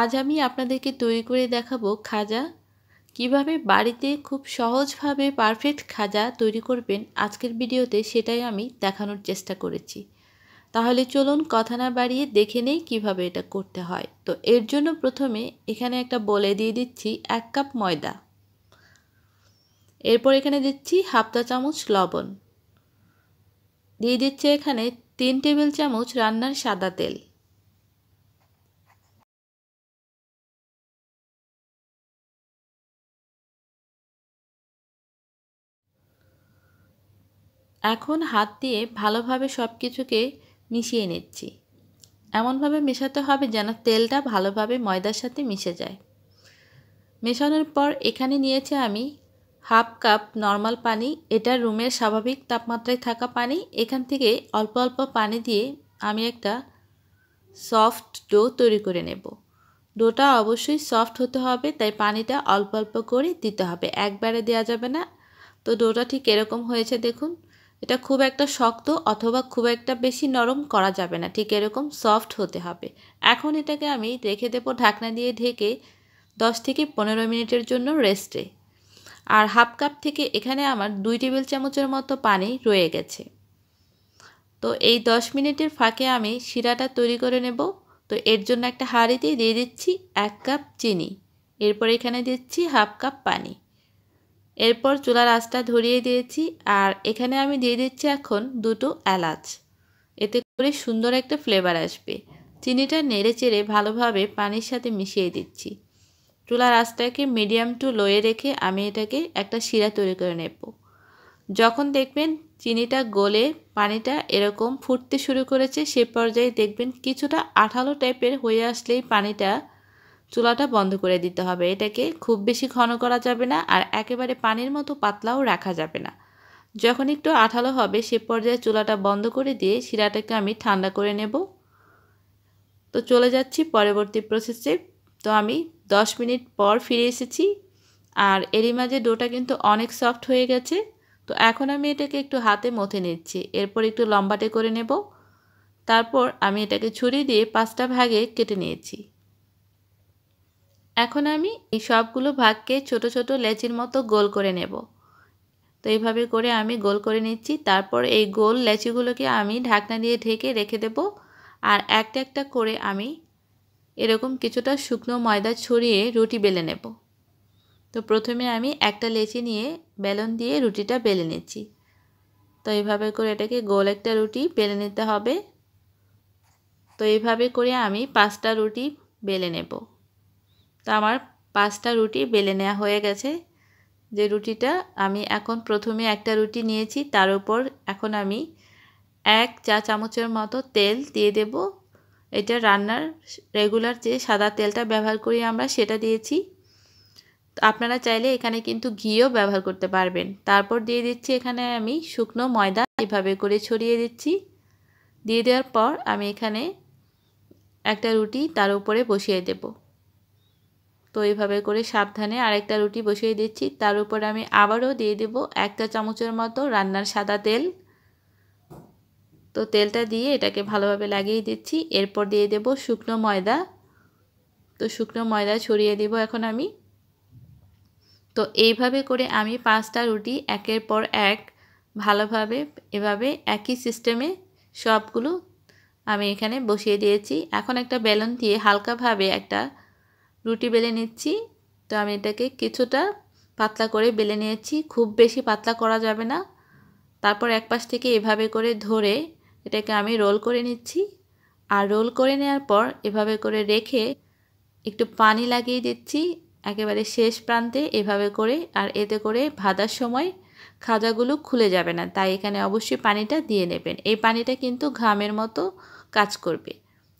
আজ আমি আপনাদেরকে তৈরি করে দেখাবো খাজা কিভাবে বাড়িতে খুব সহজভাবে পারফেক্ট খাজা তৈরি করবেন আজকের ভিডিওতে সেটাই আমি দেখানোর চেষ্টা করেছি তাহলে চলুন কথা না বাড়িয়ে দেখে নেই কীভাবে এটা করতে হয় তো এর জন্য প্রথমে এখানে একটা বলে দিয়ে দিচ্ছি এক কাপ ময়দা এরপর এখানে দিচ্ছি হাফতা চামচ লবণ দিয়ে দিচ্ছে এখানে তিন টেবিল চামচ রান্নার সাদা তেল এখন হাত দিয়ে ভালোভাবে সব কিছুকে মিশিয়ে নিচ্ছি এমনভাবে মেশাতে হবে যেন তেলটা ভালোভাবে ময়দার সাথে মিশে যায় মেশানোর পর এখানে নিয়েছি আমি হাফ কাপ নর্মাল পানি এটা রুমের স্বাভাবিক তাপমাত্রায় থাকা পানি এখান থেকে অল্প অল্প পানি দিয়ে আমি একটা সফট ডো তৈরি করে নেব ডোটা অবশ্যই সফট হতে হবে তাই পানিটা অল্প অল্প করে দিতে হবে একবারে দেওয়া যাবে না তো ডোটা ঠিক এরকম হয়েছে দেখুন এটা খুব একটা শক্ত অথবা খুব একটা বেশি নরম করা যাবে না ঠিক এরকম সফট হতে হবে এখন এটাকে আমি রেখে দেবো ঢাকনা দিয়ে ঢেকে 10 থেকে পনেরো মিনিটের জন্য রেস্টে আর হাফ কাপ থেকে এখানে আমার দুই টেবিল চামচের মতো পানি রয়ে গেছে তো এই 10 মিনিটের ফাঁকে আমি শিরাটা তৈরি করে নেব তো এর জন্য একটা হাঁড়িতে দিয়ে দিচ্ছি এক কাপ চিনি এরপর এখানে দিচ্ছি হাফ কাপ পানি এরপর চুলার আঁচটা ধরিয়ে দিয়েছি আর এখানে আমি দিয়ে দিচ্ছি এখন দুটো এলাচ এতে করে সুন্দর একটা ফ্লেভার আসবে চিনিটা নেড়ে চেড়ে ভালোভাবে পানির সাথে মিশিয়ে দিচ্ছি চুলার আঁচটাকে মিডিয়াম টু লোয়ে রেখে আমি এটাকে একটা শিরা তৈরি করে নেব যখন দেখবেন চিনিটা গলে পানিটা এরকম ফুটতে শুরু করেছে সে পর্যায়ে দেখবেন কিছুটা আঠালো টাইপের হয়ে আসলেই পানিটা চুলাটা বন্ধ করে দিতে হবে এটাকে খুব বেশি ঘন করা যাবে না আর একেবারে পানির মতো পাতলাও রাখা যাবে না যখন একটু আঠালো হবে সে পর্যায়ে চুলাটা বন্ধ করে দিয়ে শিরাটাকে আমি ঠান্ডা করে নেব তো চলে যাচ্ছি পরবর্তী প্রসেসে তো আমি 10 মিনিট পর ফিরে এসেছি আর এরই মাঝে ডোটা কিন্তু অনেক সফট হয়ে গেছে তো এখন আমি এটাকে একটু হাতে মথে নিচ্ছি এরপর একটু লম্বাটে করে নেব তারপর আমি এটাকে ছুরি দিয়ে পাঁচটা ভাগে কেটে নিয়েছি এখন আমি এই সবগুলো ভাগকে ছোট ছোট লেচির মতো গোল করে নেব তো এইভাবে করে আমি গোল করে নিচ্ছি তারপর এই গোল লেচিগুলোকে আমি ঢাকনা দিয়ে ঢেকে রেখে দেব আর একটা একটা করে আমি এরকম কিছুটা শুকনো ময়দা ছড়িয়ে রুটি বেলে নেব তো প্রথমে আমি একটা লেচি নিয়ে বেলন দিয়ে রুটিটা বেলে নিচ্ছি তো এইভাবে করে এটাকে গোল একটা রুটি বেলে নিতে হবে তো এইভাবে করে আমি পাঁচটা রুটি বেলে নেবো তো আমার পাঁচটা রুটি বেলে নেওয়া হয়ে গেছে যে রুটিটা আমি এখন প্রথমে একটা রুটি নিয়েছি তার উপর এখন আমি এক চা চামচের মতো তেল দিয়ে দেব এটা রান্নার রেগুলার যে সাদা তেলটা ব্যবহার করি আমরা সেটা দিয়েছি আপনারা চাইলে এখানে কিন্তু ঘিও ব্যবহার করতে পারবেন তারপর দিয়ে দিচ্ছি এখানে আমি শুকনো ময়দা এভাবে করে ছড়িয়ে দিচ্ছি দিয়ে দেওয়ার পর আমি এখানে একটা রুটি তার উপরে বসিয়ে দেবো তো এইভাবে করে সাবধানে আরেকটা রুটি বসিয়ে দিচ্ছি তার উপর আমি আবারও দিয়ে দেব একটা চামচের মতো রান্নার সাদা তেল তো তেলটা দিয়ে এটাকে ভালোভাবে লাগিয়ে দিচ্ছি এরপর দিয়ে দেব শুকনো ময়দা তো শুকনো ময়দা ছড়িয়ে দেব এখন আমি তো এইভাবে করে আমি পাঁচটা রুটি একের পর এক ভালোভাবে এভাবে একই সিস্টেমে সবগুলো আমি এখানে বসিয়ে দিয়েছি এখন একটা বেলন দিয়ে হালকাভাবে একটা রুটি বেলে নিচ্ছি তো আমি এটাকে কিছুটা পাতলা করে বেলে নিয়েছি খুব বেশি পাতলা করা যাবে না তারপর এক পাশ থেকে এভাবে করে ধরে এটাকে আমি রোল করে নিচ্ছি আর রোল করে নেওয়ার পর এভাবে করে রেখে একটু পানি লাগিয়ে দিচ্ছি একেবারে শেষ প্রান্তে এভাবে করে আর এতে করে ভাজার সময় খাজাগুলো খুলে যাবে না তাই এখানে অবশ্যই পানিটা দিয়ে নেবেন এই পানিটা কিন্তু ঘামের মতো কাজ করবে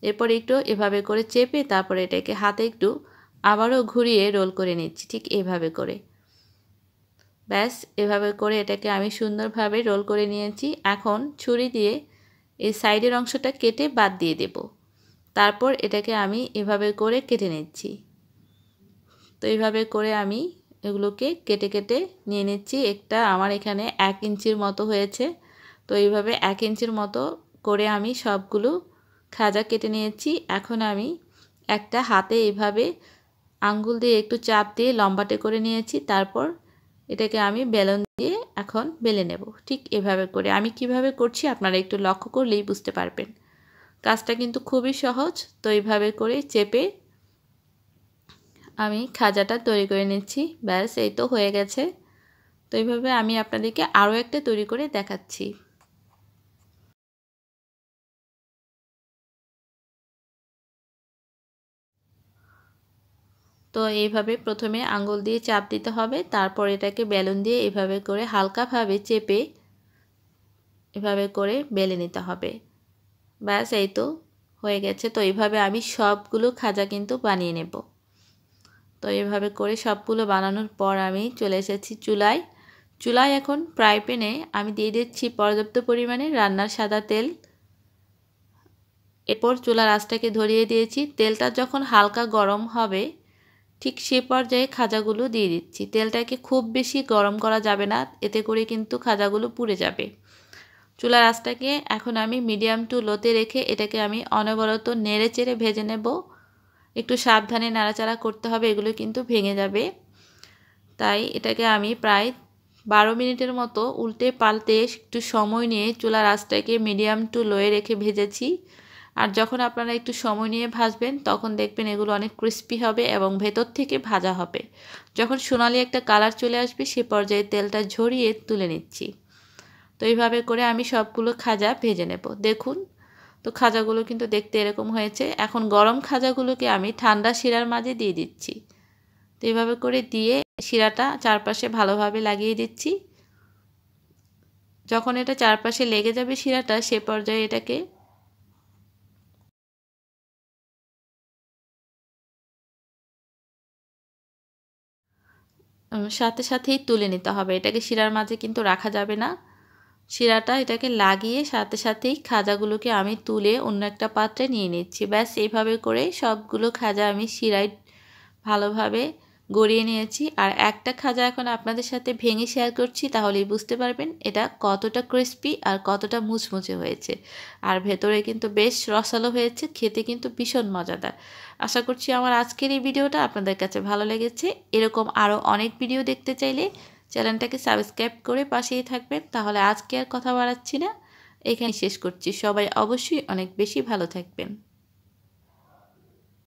এরপর একটু এভাবে করে চেপে তারপরে এটাকে হাতে একটু আবারও ঘুরিয়ে রোল করে নিচ্ছি ঠিক এভাবে করে ব্যাস এভাবে করে এটাকে আমি সুন্দরভাবে রোল করে নিয়েছি এখন ছুরি দিয়ে এই সাইডের অংশটা কেটে বাদ দিয়ে দেব তারপর এটাকে আমি এভাবে করে কেটে নিচ্ছি তো এইভাবে করে আমি এগুলোকে কেটে কেটে নিয়ে নিচ্ছি একটা আমার এখানে এক ইঞ্চির মতো হয়েছে তো এইভাবে এক ইঞ্চির মতো করে আমি সবগুলো খাজা কেটে নিয়েছি এখন আমি একটা হাতে এভাবে আঙ্গুল দিয়ে একটু চাপ দিয়ে লম্বাটে করে নিয়েছি তারপর এটাকে আমি বেলন দিয়ে এখন বেলে নেব ঠিক এভাবে করে আমি কিভাবে করছি আপনারা একটু লক্ষ্য করলেই বুঝতে পারবেন কাজটা কিন্তু খুবই সহজ তো এইভাবে করে চেপে আমি খাজাটা তৈরি করে নিচ্ছি ব্যাস এই তো হয়ে গেছে তো এইভাবে আমি আপনাদেরকে আরও একটা তৈরি করে দেখাচ্ছি তো এইভাবে প্রথমে আঙ্গুল দিয়ে চাপ দিতে হবে তারপর এটাকে বেলুন দিয়ে এভাবে করে হালকাভাবে চেপে এভাবে করে বেলে নিতে হবে ব্যাস এই তো হয়ে গেছে তো এইভাবে আমি সবগুলো খাজা কিন্তু বানিয়ে নেব তো এভাবে করে সবগুলো বানানোর পর আমি চলে এসেছি চুলায় চুলায় এখন প্রায় প্যানে আমি দিয়ে দিচ্ছি পর্যাপ্ত পরিমাণে রান্নার সাদা তেল এরপর চুলার আঁচটাকে ধরিয়ে দিয়েছি তেলটা যখন হালকা গরম হবে ঠিক সে পর্যায়ে খাজাগুলো দিয়ে দিচ্ছি তেলটাকে খুব বেশি গরম করা যাবে না এতে করে কিন্তু খাজাগুলো পুড়ে যাবে চুলার আঁচটাকে এখন আমি মিডিয়াম টু লোতে রেখে এটাকে আমি অনবরত নেড়ে চেড়ে ভেজে নেব একটু সাবধানে নাড়াচাড়া করতে হবে এগুলো কিন্তু ভেঙে যাবে তাই এটাকে আমি প্রায় বারো মিনিটের মতো উল্টে পাল্টে একটু সময় নিয়ে চুলার আঁচটাকে মিডিয়াম টু লোয়ে রেখে ভেজেছি আর যখন আপনারা একটু সময় নিয়ে ভাজবেন তখন দেখবেন এগুলো অনেক ক্রিস্পি হবে এবং ভেতর থেকে ভাজা হবে যখন সোনালি একটা কালার চলে আসবে সে পর্যায়ে তেলটা ঝরিয়ে তুলে নিচ্ছি তো এইভাবে করে আমি সবগুলো খাজা ভেজে নেব দেখুন তো খাজাগুলো কিন্তু দেখতে এরকম হয়েছে এখন গরম খাজাগুলোকে আমি ঠান্ডা শিরার মাঝে দিয়ে দিচ্ছি তো এইভাবে করে দিয়ে শিরাটা চারপাশে ভালোভাবে লাগিয়ে দিচ্ছি যখন এটা চারপাশে লেগে যাবে শিরাটা সে পর্যায়ে এটাকে সাথে সাথেই তুলে নিতে হবে এটাকে শিরার মাঝে কিন্তু রাখা যাবে না শিরাটা এটাকে লাগিয়ে সাথে সাথেই খাজাগুলোকে আমি তুলে অন্য একটা পাত্রে নিয়ে নিচ্ছি ব্যাস এইভাবে করে সবগুলো খাজা আমি শিরায় ভালোভাবে গড়িয়ে নিয়েছি আর একটা খাজা এখন আপনাদের সাথে ভেঙে শেয়ার করছি তাহলেই বুঝতে পারবেন এটা কতটা ক্রিস্পি আর কতটা মুচমুচে হয়েছে আর ভেতরে কিন্তু বেশ রসালো হয়েছে খেতে কিন্তু ভীষণ মজাদার আশা করছি আমার আজকের এই ভিডিওটা আপনাদের কাছে ভালো লেগেছে এরকম আরও অনেক ভিডিও দেখতে চাইলে চ্যানেলটাকে সাবস্ক্রাইব করে পাশেই থাকবেন তাহলে আজকে আর কথা বাড়াচ্ছি না এখানে শেষ করছি সবাই অবশ্যই অনেক বেশি ভালো থাকবেন